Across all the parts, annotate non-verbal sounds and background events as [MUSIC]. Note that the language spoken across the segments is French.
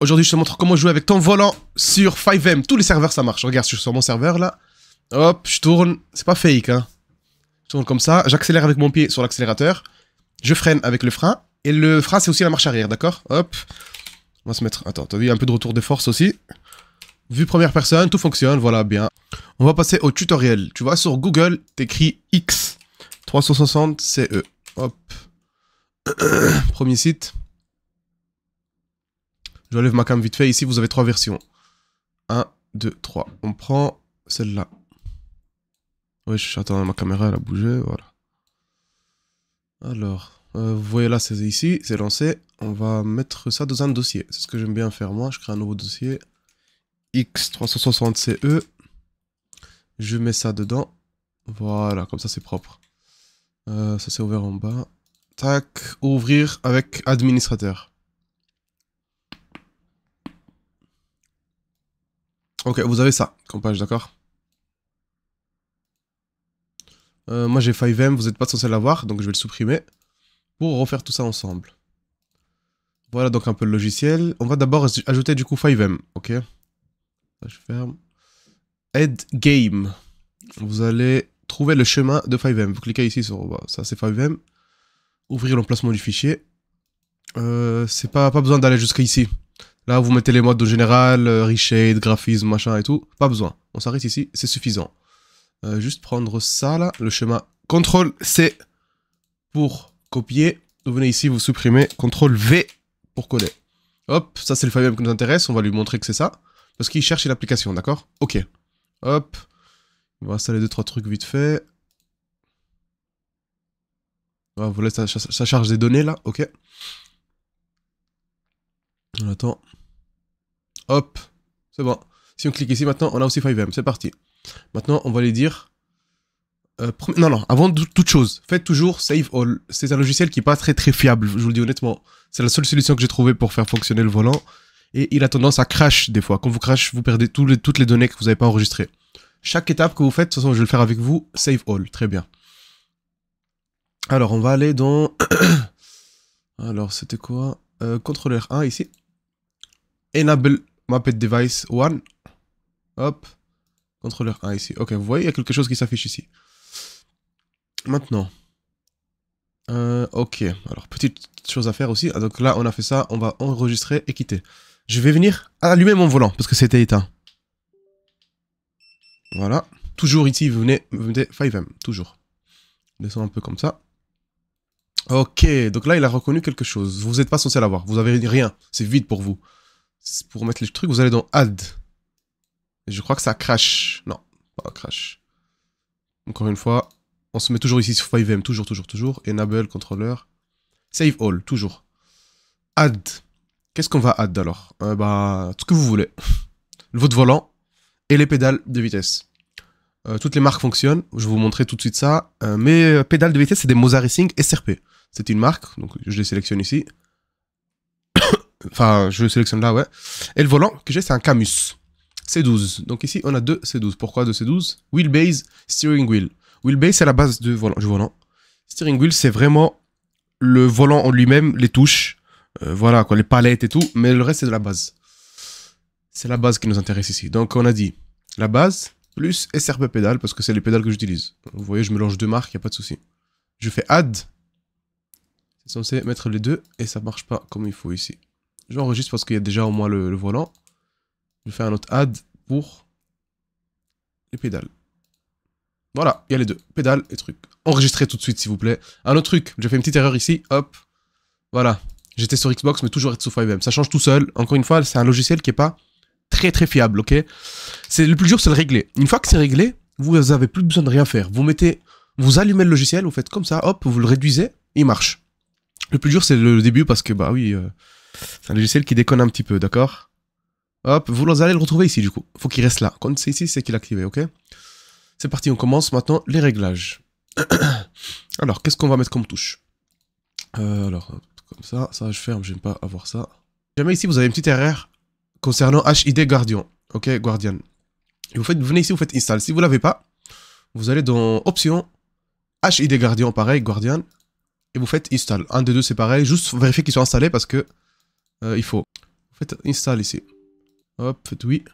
Aujourd'hui, je te montre comment jouer avec ton volant sur 5M. Tous les serveurs, ça marche. Regarde, je suis sur mon serveur, là. Hop, je tourne. C'est pas fake, hein. Je tourne comme ça. J'accélère avec mon pied sur l'accélérateur. Je freine avec le frein. Et le frein, c'est aussi la marche arrière, d'accord Hop. On va se mettre... Attends, t'as vu, un peu de retour de force aussi. Vue première personne, tout fonctionne, voilà, bien. On va passer au tutoriel. Tu vois, sur Google, t'écris X. 360 CE. E. Hop. [CLEARS THROAT] Premier site. Je lève ma cam vite fait. Ici, vous avez trois versions. 1, 2, 3. On prend celle-là. Wesh, ouais, ma caméra, elle a bougé, voilà. Alors, euh, vous voyez là, c'est ici, c'est lancé. On va mettre ça dans un dossier. C'est ce que j'aime bien faire, moi. Je crée un nouveau dossier. X360CE. E. Je mets ça dedans. Voilà, comme ça, c'est propre. Euh, ça, c'est ouvert en bas. Tac, ouvrir avec administrateur. Ok, vous avez ça comme d'accord euh, Moi j'ai 5M, vous n'êtes pas censé l'avoir, donc je vais le supprimer pour refaire tout ça ensemble. Voilà donc un peu le logiciel. On va d'abord ajouter du coup 5M, ok je ferme. Add game. Vous allez trouver le chemin de 5M. Vous cliquez ici sur ça, c'est 5M. Ouvrir l'emplacement du fichier. Euh, c'est pas, pas besoin d'aller jusqu'ici. Là, vous mettez les modes de général, euh, reshade, graphisme, machin et tout. Pas besoin. On s'arrête ici, c'est suffisant. Euh, juste prendre ça là, le schéma CTRL C pour copier. Vous venez ici, vous supprimez CTRL V pour coller. Hop, ça c'est le même qui nous intéresse, on va lui montrer que c'est ça. Parce qu'il cherche l'application, d'accord Ok. Hop. On va installer deux, trois trucs vite fait. Voilà, ah, vous laissez ça, ça, charge des données là, ok. On attend. Hop, c'est bon. Si on clique ici, maintenant, on a aussi 5M. C'est parti. Maintenant, on va les dire... Euh, non, non, avant toute chose, faites toujours Save All. C'est un logiciel qui n'est pas très très fiable, je vous le dis honnêtement. C'est la seule solution que j'ai trouvée pour faire fonctionner le volant. Et il a tendance à crash des fois. Quand vous crash, vous perdez toutes les données que vous n'avez pas enregistrées. Chaque étape que vous faites, de toute façon, je vais le faire avec vous, Save All. Très bien. Alors, on va aller dans... [COUGHS] Alors, c'était quoi euh, Contrôleur 1 ici. Enable Mapped Device 1. Hop. Contrôleur 1 ici. Ok, vous voyez, il y a quelque chose qui s'affiche ici. Maintenant. Euh, ok, alors petite chose à faire aussi. Ah, donc là, on a fait ça, on va enregistrer et quitter. Je vais venir allumer mon volant parce que c'était éteint. Voilà. Toujours ici, vous venez, vous mettez 5M, toujours. Descends un peu comme ça. Ok, donc là, il a reconnu quelque chose. Vous n'êtes pas censé l'avoir. Vous avez rien. C'est vide pour vous. Pour mettre les trucs, vous allez dans Add. Et je crois que ça crash. Non, pas crash. Encore une fois, on se met toujours ici sur 5M, toujours, toujours, toujours. Enable, controller. Save all, toujours. Add. Qu'est-ce qu'on va add alors euh, Bah, tout ce que vous voulez. Votre volant et les pédales de vitesse. Euh, toutes les marques fonctionnent, je vais vous montrer tout de suite ça. Mes euh, mais pédales de vitesse, c'est des Moza Racing SRP. C'est une marque, donc je les sélectionne ici. Enfin, je sélectionne là, ouais. Et le volant que j'ai, c'est un Camus. C12. Donc ici, on a deux C12. Pourquoi deux C12 Wheelbase, steering wheel. Wheelbase, c'est la base du volant. Du volant. Steering wheel, c'est vraiment le volant en lui-même, les touches, euh, voilà quoi, les palettes et tout, mais le reste, c'est de la base. C'est la base qui nous intéresse ici. Donc on a dit la base plus SRP pédale, parce que c'est les pédales que j'utilise. Vous voyez, je mélange deux marques, il n'y a pas de souci. Je fais add. C'est censé mettre les deux, et ça marche pas comme il faut ici. J'enregistre parce qu'il y a déjà au moins le, volant. Je fais un autre add pour les pédales. Voilà, il y a les deux, pédales et trucs. Enregistrez tout de suite, s'il vous plaît. Un autre truc, j'ai fait une petite erreur ici, hop. Voilà, j'étais sur Xbox, mais toujours être 5M. Ça change tout seul. Encore une fois, c'est un logiciel qui n'est pas très très fiable, ok C'est Le plus dur, c'est le régler. Une fois que c'est réglé, vous avez plus besoin de rien faire. Vous mettez, vous allumez le logiciel, vous faites comme ça, hop, vous le réduisez, il marche. Le plus dur, c'est le début, parce que, bah oui... Euh, c'est un logiciel qui déconne un petit peu, d'accord Hop, vous allez le retrouver ici du coup. Faut qu'il reste là. Quand c'est ici, c'est qu'il est activé, ok C'est parti, on commence maintenant les réglages. [CLEARS THROAT] alors, qu'est-ce qu'on va mettre comme touche euh, Alors, comme ça, ça je ferme, j'aime pas avoir ça. Jamais ici, vous avez une petite erreur concernant HID Guardian, ok Guardian. vous faites, venez ici, vous faites install. Si vous l'avez pas, vous allez dans options, HID Guardian, pareil, Guardian, et vous faites install. Un des deux, c'est pareil, juste vérifier qu'ils sont installés parce que euh, il faut. Faites fait, installe ici. Hop, faites oui.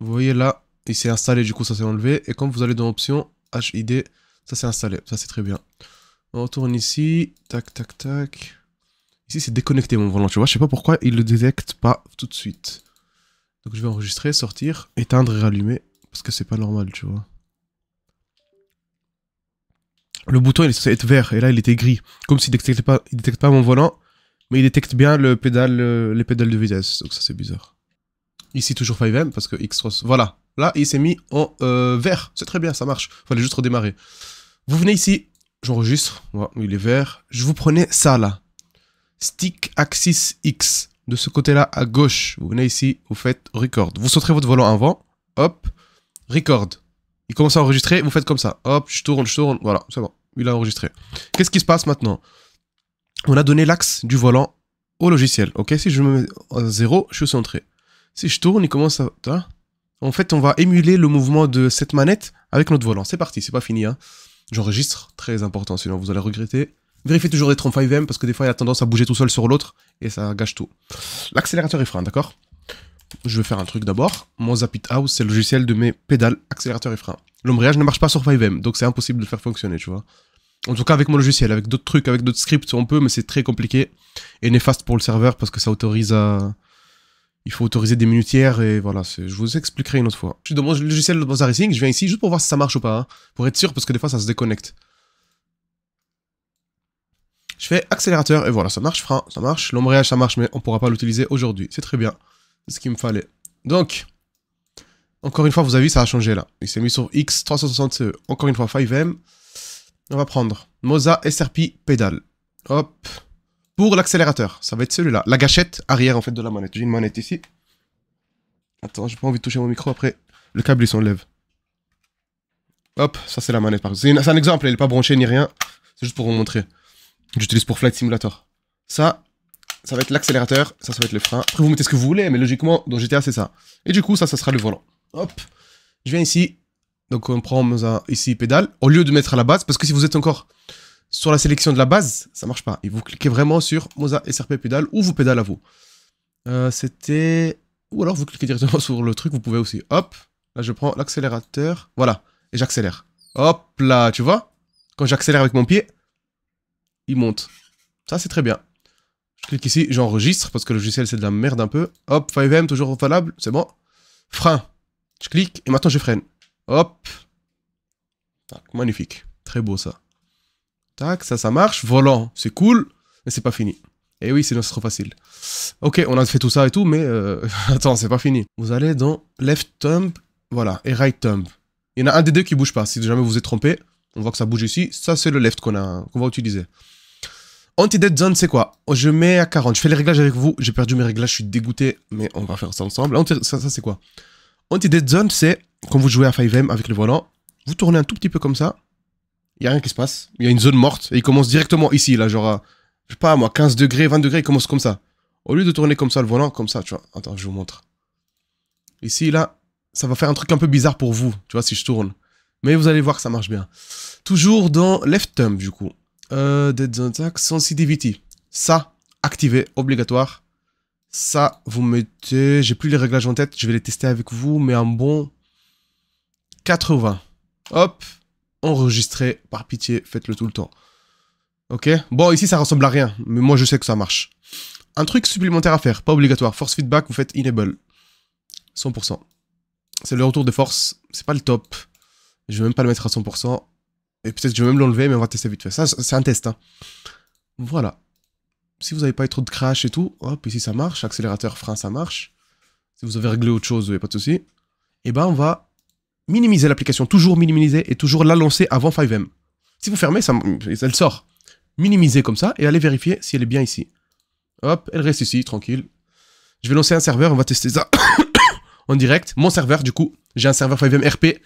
Vous voyez là, il s'est installé, du coup ça s'est enlevé. Et quand vous allez dans options, HID, ça s'est installé. Ça c'est très bien. On retourne ici. Tac, tac, tac. Ici c'est déconnecté mon volant, tu vois. Je sais pas pourquoi il le détecte pas tout de suite. Donc je vais enregistrer, sortir, éteindre et rallumer. Parce que c'est pas normal, tu vois le bouton il est censé être vert et là il était gris. Comme s'il détectait pas, détecte pas mon volant, mais il détecte bien le pédale, euh, les pédales de vitesse. Donc ça c'est bizarre. Ici toujours 5M parce que X3. Voilà. Là il s'est mis en euh, vert. C'est très bien, ça marche. Fallait juste redémarrer. Vous venez ici, j'enregistre. Voilà, il est vert. Je vous prenais ça là. Stick axis X. De ce côté-là à gauche, vous venez ici, vous faites record. Vous sauterez votre volant avant. Hop. Record. Il commence à enregistrer, vous faites comme ça. Hop, je tourne, je tourne. Voilà, c'est bon il a enregistré. Qu'est-ce qui se passe maintenant On a donné l'axe du volant au logiciel. Ok, si je me mets à 0, je suis centré. Si je tourne, il commence à... Hein en fait, on va émuler le mouvement de cette manette avec notre volant. C'est parti, c'est pas fini. Hein. J'enregistre, très important, sinon vous allez regretter. Vérifiez toujours les 35M parce que des fois, il a tendance à bouger tout seul sur l'autre et ça gâche tout. L'accélérateur est frein, d'accord je vais faire un truc d'abord. Mon Zapit House, c'est le logiciel de mes pédales, accélérateur et frein. L'embrayage ne marche pas sur 5M, donc c'est impossible de faire fonctionner, tu vois. En tout cas, avec mon logiciel, avec d'autres trucs, avec d'autres scripts, on peut, mais c'est très compliqué et néfaste pour le serveur parce que ça autorise à. Il faut autoriser des minutières et voilà, je vous expliquerai une autre fois. Je suis dans mon logiciel de Monza Racing, je viens ici juste pour voir si ça marche ou pas, hein, pour être sûr parce que des fois ça se déconnecte. Je fais accélérateur et voilà, ça marche, frein, ça marche, l'embrayage ça marche, mais on pourra pas l'utiliser aujourd'hui, c'est très bien ce qu'il me fallait. Donc, encore une fois, vous avez vu, ça a changé là. Il s'est mis sur X360, e. encore une fois, 5M. On va prendre Moza SRP pédale. Hop. Pour l'accélérateur, ça va être celui-là. La gâchette arrière, en fait, de la manette. J'ai une manette ici. Attends, j'ai pas envie de toucher mon micro, après, le câble, il s'enlève. Hop, ça c'est la manette, par C'est un exemple, elle n'est pas branchée ni rien. C'est juste pour vous montrer. J'utilise pour Flight Simulator. Ça, ça va être l'accélérateur, ça, ça va être le frein. Après, vous mettez ce que vous voulez, mais logiquement, dans GTA, c'est ça. Et du coup, ça, ça sera le volant. Hop, je viens ici. Donc, on prend ici pédale. Au lieu de mettre à la base, parce que si vous êtes encore sur la sélection de la base, ça marche pas. Et vous cliquez vraiment sur Moza SRP pédale ou vous pédale à vous. Euh, c'était... Ou alors vous cliquez directement [LAUGHS] sur le truc, vous pouvez aussi. Hop, là je prends l'accélérateur. Voilà, et j'accélère. Hop là, tu vois Quand j'accélère avec mon pied, il monte. Ça c'est très bien. Clique ici, j'enregistre parce que le logiciel c'est de la merde un peu. Hop, 5M toujours valable, c'est bon. Frein. Je clique et maintenant je freine. Hop. Tac, magnifique. Très beau ça. Tac, ça, ça marche. Volant, c'est cool, mais c'est pas fini. Et eh oui, sinon c'est trop facile. Ok, on a fait tout ça et tout, mais euh, [LAUGHS] attends, c'est pas fini. Vous allez dans left thumb, voilà, et right thumb. Il y en a un des deux qui bouge pas. Si jamais vous êtes trompé, on voit que ça bouge ici. Ça, c'est le left qu'on a, qu'on va utiliser. Anti-dead zone, c'est quoi oh, Je mets à 40. Je fais les réglages avec vous. J'ai perdu mes réglages, je suis dégoûté, mais on va faire ça ensemble. ça, c'est quoi Anti-dead zone, c'est quand vous jouez à 5M avec le volant, vous tournez un tout petit peu comme ça. Il n'y a rien qui se passe. Il y a une zone morte. Et il commence directement ici, là, genre à, je sais pas moi, 15 degrés, 20 degrés, il commence comme ça. Au lieu de tourner comme ça le volant, comme ça, tu vois. Attends, je vous montre. Ici, là, ça va faire un truc un peu bizarre pour vous, tu vois, si je tourne. Mais vous allez voir que ça marche bien. Toujours dans left thumb, du coup. Euh, attack, sensitivity. Ça, activé, obligatoire. Ça, vous mettez... J'ai plus les réglages en tête, je vais les tester avec vous, mais un bon 80. Hop, enregistré, par pitié, faites-le tout le temps. Ok Bon, ici, ça ressemble à rien, mais moi, je sais que ça marche. Un truc supplémentaire à faire, pas obligatoire. Force feedback, vous faites enable. 100%. C'est le retour de force, c'est pas le top. Je vais même pas le mettre à 100%. Et peut-être que je vais même l'enlever, mais on va tester vite fait. Ça, c'est un test. Hein. Voilà. Si vous n'avez pas eu trop de crash et tout, hop, ici ça marche. Accélérateur, frein, ça marche. Si vous avez réglé autre chose, vous pas de souci. Et eh ben, on va minimiser l'application. Toujours minimiser et toujours la lancer avant 5M. Si vous fermez, ça, elle sort. Minimiser comme ça et aller vérifier si elle est bien ici. Hop, elle reste ici, tranquille. Je vais lancer un serveur, on va tester ça [COUGHS] en direct. Mon serveur, du coup, j'ai un serveur 5M RP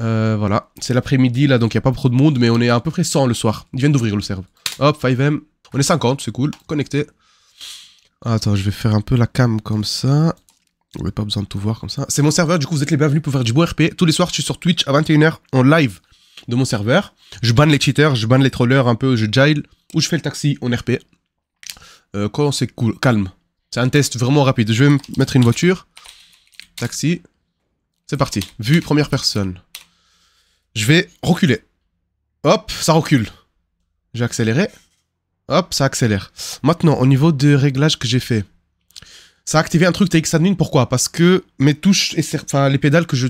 euh, voilà, c'est l'après-midi là, donc il n'y a pas trop de monde, mais on est à, peu près 100 le soir. Ils viennent d'ouvrir le serveur. Hop, 5M. On est 50, c'est cool. Connecté. Attends, je vais faire un peu la cam comme ça. On n'a pas besoin de tout voir comme ça. C'est mon serveur, du coup, vous êtes les bienvenus pour faire du beau RP. Tous les soirs, je suis sur Twitch à 21h en live de mon serveur. Je banne les cheaters, je banne les trollers un peu, je gile, ou je fais le taxi en RP. Euh, quand c'est cool, calme. C'est un test vraiment rapide. Je vais mettre une voiture. Taxi. C'est parti. Vue première personne. Je vais reculer. Hop, ça recule. J'ai accéléré. Hop, ça accélère. Maintenant, au niveau de réglages que j'ai fait, ça a activé un truc TX Admin. Pourquoi Parce que mes touches, et enfin les pédales que je,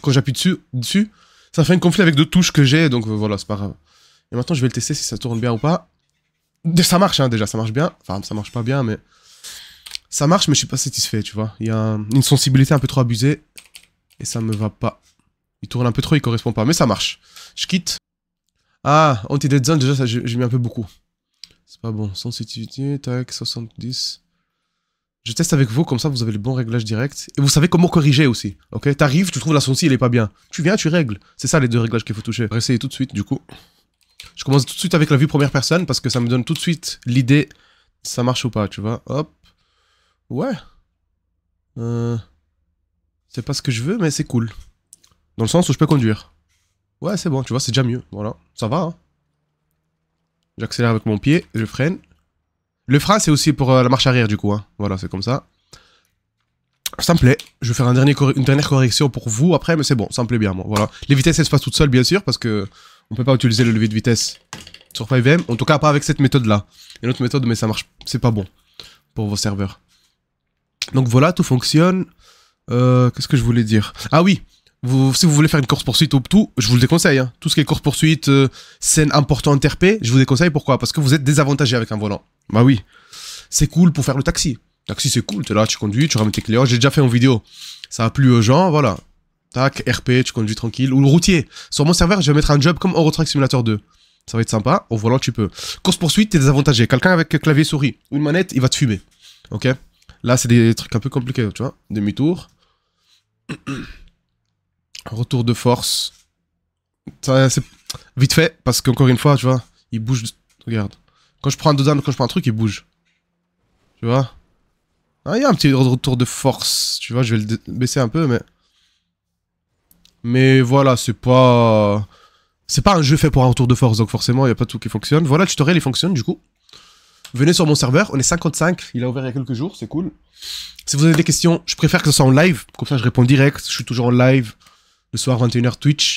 quand j'appuie dessus, dessus, ça fait un conflit avec deux touches que j'ai. Donc euh, voilà, c'est pas grave. Et maintenant, je vais le tester si ça tourne bien ou pas. Ça marche hein, déjà, ça marche bien. Enfin, ça marche pas bien, mais ça marche, mais je suis pas satisfait, tu vois. Il y a une sensibilité un peu trop abusée et ça me va pas. Il tourne un peu trop, il correspond pas. Mais ça marche. Je quitte. Ah, anti-dead zone, déjà, j'ai mis un peu beaucoup. C'est pas bon. Sensitivité, tac, 70. Je teste avec vous, comme ça, vous avez le bon réglage direct. Et vous savez comment corriger aussi, ok arrives, tu trouves la sensi, elle est pas bien. Tu viens, tu règles. C'est ça les deux réglages qu'il faut toucher. essayer tout de suite, du coup. Je commence tout de suite avec la vue première personne, parce que ça me donne tout de suite l'idée ça marche ou pas, tu vois. Hop. Ouais. Euh, c'est pas ce que je veux, mais c'est cool. Dans le sens où je peux conduire. Ouais, c'est bon, tu vois, c'est déjà mieux. Voilà, ça va. Hein. J'accélère avec mon pied, je freine. Le frein, c'est aussi pour euh, la marche arrière, du coup. Hein. Voilà, c'est comme ça. Ça me plaît. Je vais faire un dernier une dernière correction pour vous après, mais c'est bon, ça me plaît bien, moi. Voilà. Les vitesses, elles se passent toutes seules, bien sûr, parce que on peut pas utiliser le levier de vitesse sur 5M. En tout cas, pas avec cette méthode-là. Une autre méthode, mais ça marche, c'est pas bon pour vos serveurs. Donc voilà, tout fonctionne. Euh, Qu'est-ce que je voulais dire Ah oui, vous, si vous voulez faire une course-poursuite ou tout, je vous le déconseille. Hein. Tout ce qui est course-poursuite, euh, scène importante, RP, je vous déconseille. Pourquoi Parce que vous êtes désavantagé avec un volant. Bah oui. C'est cool pour faire le taxi. Taxi, c'est cool. es là, tu conduis, tu ramènes tes clients. J'ai déjà fait en vidéo. Ça a plu aux gens, voilà. Tac, RP, tu conduis tranquille. Ou le routier. Sur mon serveur, je vais mettre un job comme Eurotrack Simulator 2. Ça va être sympa. Au volant, tu peux. Course-poursuite, es désavantagé. Quelqu'un avec clavier souris ou une manette, il va te fumer. Ok Là, c'est des trucs un peu compliqués, tu vois. Demi-tour. [CLEARS THROAT] Retour de force. c'est vite fait, parce qu'encore une fois, tu vois, il bouge. Regarde. Quand je prends un quand je prends un truc, il bouge. Tu vois Ah, il y a un petit retour de force. Tu vois, je vais le baisser un peu, mais... Mais voilà, c'est pas... C'est pas un jeu fait pour un retour de force, donc forcément, il n'y a pas tout qui fonctionne. Voilà, le tutoriel, il fonctionne, du coup. Venez sur mon serveur, on est 55, il a ouvert il y a quelques jours, c'est cool. Si vous avez des questions, je préfère que ce soit en live, comme ça je réponds direct, je suis toujours en live le soir 21h Twitch